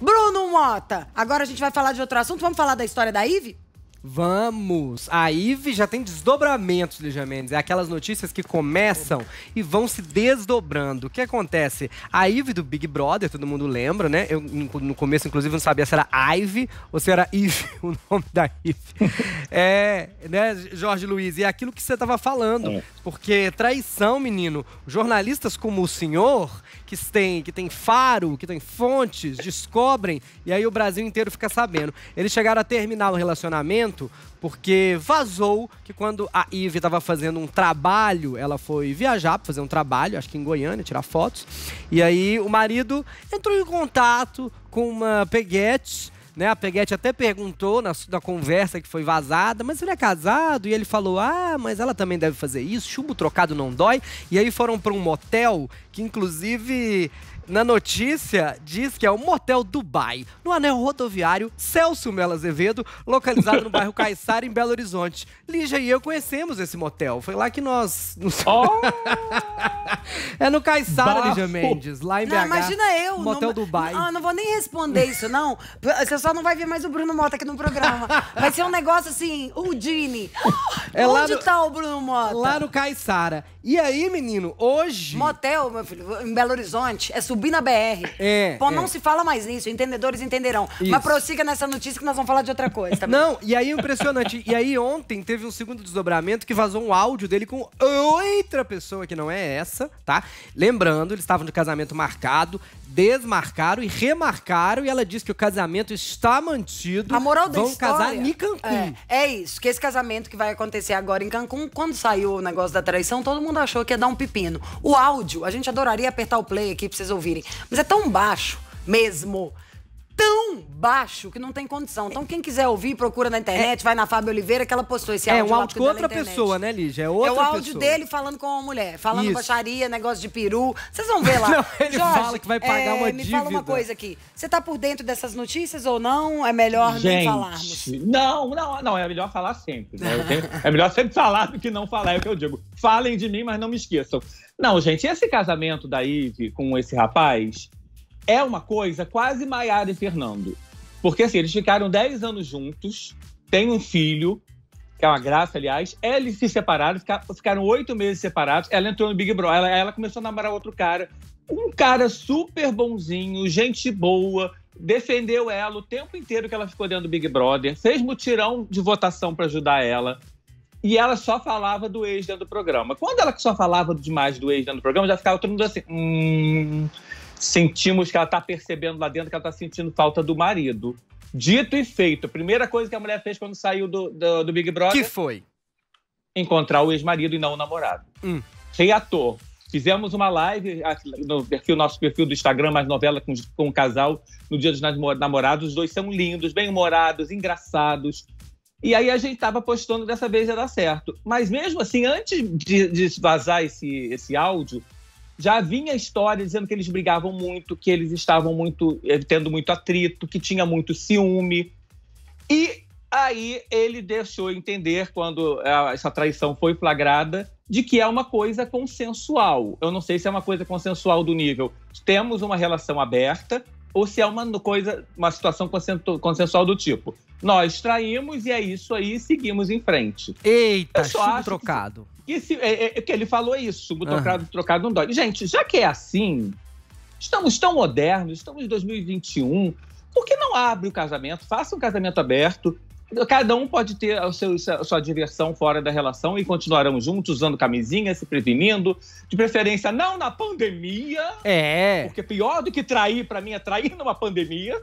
Bruno Mota. Agora a gente vai falar de outro assunto. Vamos falar da história da Ive? Vamos! A IVE já tem desdobramentos, Lígia Mendes. É aquelas notícias que começam e vão se desdobrando. O que acontece? A IVE do Big Brother, todo mundo lembra, né? Eu no começo, inclusive, não sabia se era IVE ou se era IVE, o nome da IVE. é, né, Jorge Luiz? E é aquilo que você estava falando. É. Porque traição, menino. Jornalistas como o senhor, que tem, que tem faro, que tem fontes, descobrem e aí o Brasil inteiro fica sabendo. Eles chegaram a terminar o relacionamento muito, porque vazou que quando a Ivy estava fazendo um trabalho, ela foi viajar para fazer um trabalho, acho que em Goiânia, tirar fotos, e aí o marido entrou em contato com uma peguete né? A Peguete até perguntou na, na, conversa que foi vazada, mas ele é casado? E ele falou, ah, mas ela também deve fazer isso, chumbo trocado não dói. E aí foram para um motel que, inclusive, na notícia diz que é o Motel Dubai, no anel rodoviário Celso Melo Azevedo, localizado no bairro Caiçara, em Belo Horizonte. Lígia e eu conhecemos esse motel. Foi lá que nós nos... Oh! é no Caissara, Lígia Mendes, lá em BH. Não, imagina eu. Motel no... Dubai. Não, ah, não vou nem responder isso, não. Você só não vai ver mais o Bruno Mota aqui no programa. Vai ser um negócio assim, o É Onde no... tá o Bruno Mota? Lá no Caissara. E aí, menino, hoje... Motel, meu filho, em Belo Horizonte, é subir na BR. É. Pô, é. não se fala mais nisso, entendedores entenderão. Isso. Mas prossiga nessa notícia que nós vamos falar de outra coisa também. Tá não, e aí, é impressionante. e aí, ontem teve um segundo desdobramento que vazou um áudio dele com outra pessoa que não é essa conversa, tá? Lembrando, eles estavam de casamento marcado, desmarcaram e remarcaram e ela disse que o casamento está mantido. A moral da vão história. casar em Cancún. É, é, isso, que esse casamento que vai acontecer agora em Cancún, quando saiu o negócio da traição, todo mundo achou que ia dar um pepino. O áudio, a gente adoraria apertar o play aqui pra vocês ouvirem, mas é tão baixo mesmo baixo que não tem condição. Então, quem quiser ouvir, procura na internet, é. vai na Fábio Oliveira, que ela postou esse é, áudio. É um áudio com outra pessoa, né, Lígia? É, outra é o áudio pessoa. dele falando com uma mulher, falando Isso. baixaria, negócio de peru. Vocês vão ver lá. não, ele Jorge, fala que vai pagar é, uma me dívida. Me fala uma coisa aqui. Você tá por dentro dessas notícias ou não? É melhor Gente, não falarmos. Não, não, não. É melhor falar sempre. Né? Tenho, é melhor sempre falar do que não falar, é o que eu digo. Falem de mim, mas não me esqueçam. Não, gente, esse casamento da Ive com esse rapaz é uma coisa quase Maiara e Fernando. Porque assim, eles ficaram 10 anos juntos, tem um filho, que é uma graça, aliás. Eles se separaram, ficaram oito meses separados. Ela entrou no Big Brother, ela, ela, começou a namorar outro cara. Um cara super bonzinho, gente boa, defendeu ela o tempo inteiro que ela ficou dentro do Big Brother, fez mutirão de votação para ajudar ela. E ela só falava do ex dentro do programa. Quando ela só falava demais do ex dentro do programa, já ficava todo mundo assim. Hum, sentimos que ela está percebendo lá dentro que ela está sentindo falta do marido. Dito e feito, a primeira coisa que a mulher fez quando saiu do, do, do Big Brother... Que foi? Encontrar o ex-marido e não o namorado. Hum. Reator. Fizemos uma live no perfil, nosso perfil do Instagram, mais novela com, com casal, no dia dos namorados. Os dois são lindos, bem-humorados, engraçados. E aí a gente tava postando, dessa vez ia dar certo. Mas mesmo assim, antes de, de vazar esse, esse áudio, já vinha história dizendo que eles brigavam muito, que eles estavam muito eh, tendo muito atrito, que tinha muito ciúme. E aí ele deixou entender quando eh, essa traição foi flagrada de que é uma coisa consensual. Eu não sei se é uma coisa consensual do nível temos uma relação aberta ou se é uma coisa, uma situação consensual do tipo nós traímos e é isso aí, seguimos em frente. Eita, chumbo trocado. Que... É, é, é, que ele falou isso, o trocado, ah. trocado não dói. Gente, já que é assim, estamos tão modernos, estamos em 2021, por que não abre o casamento? Faça um casamento aberto. Cada um pode ter a, seu, a sua diversão fora da relação e continuarão juntos, usando camisinha, se prevenindo. De preferência, não na pandemia. É. Porque pior do que trair, para mim, é trair numa pandemia.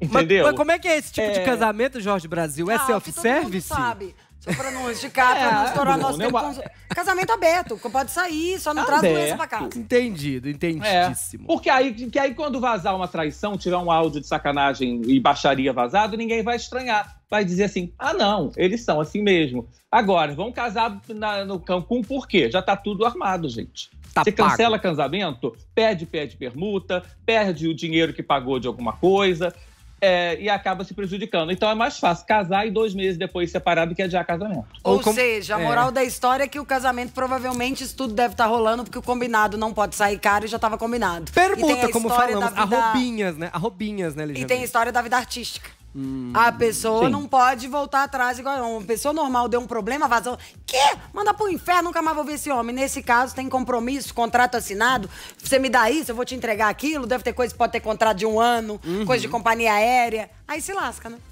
Entendeu? Mas, mas como é que é esse tipo é... de casamento, Jorge Brasil? é ah, self-service? sabe. Só pra não esticar, é, pra não estourar Bruno, nosso é tempo. Casamento aberto, pode sair, só não aberto. Tá traz doença pra casa. Entendido, entendidíssimo. É. Porque aí, que aí quando vazar uma traição, tirar um áudio de sacanagem e baixaria vazado, ninguém vai estranhar. Vai dizer assim, ah não, eles são assim mesmo. Agora, vão casar na, no Cancún por quê? Já tá tudo armado, gente. Tá Você cancela pago. casamento, perde, perde permuta, perde o dinheiro que pagou de alguma coisa, é, e acaba se prejudicando. Então é mais fácil casar e dois meses depois separar do que adiar casamento. Ou, Ou como... seja, a é. moral é. da história é que o casamento provavelmente isso tudo deve estar tá rolando porque o combinado não pode sair caro e já estava combinado. Permuta, como falamos, vida... arrobinhas, né? Arrobinhas, né, Ligia? E tem a história da vida artística. Hum, a pessoa sim. não pode voltar atrás igual uma pessoa normal deu um problema, vazou. Que? Manda pro inferno, nunca mais vou ver esse homem. Nesse caso, tem compromisso, contrato assinado. Você me dá isso, eu vou te entregar aquilo. Deve ter coisa, pode ter contrato de um ano, uhum. coisa de companhia aérea. Aí se lasca, né?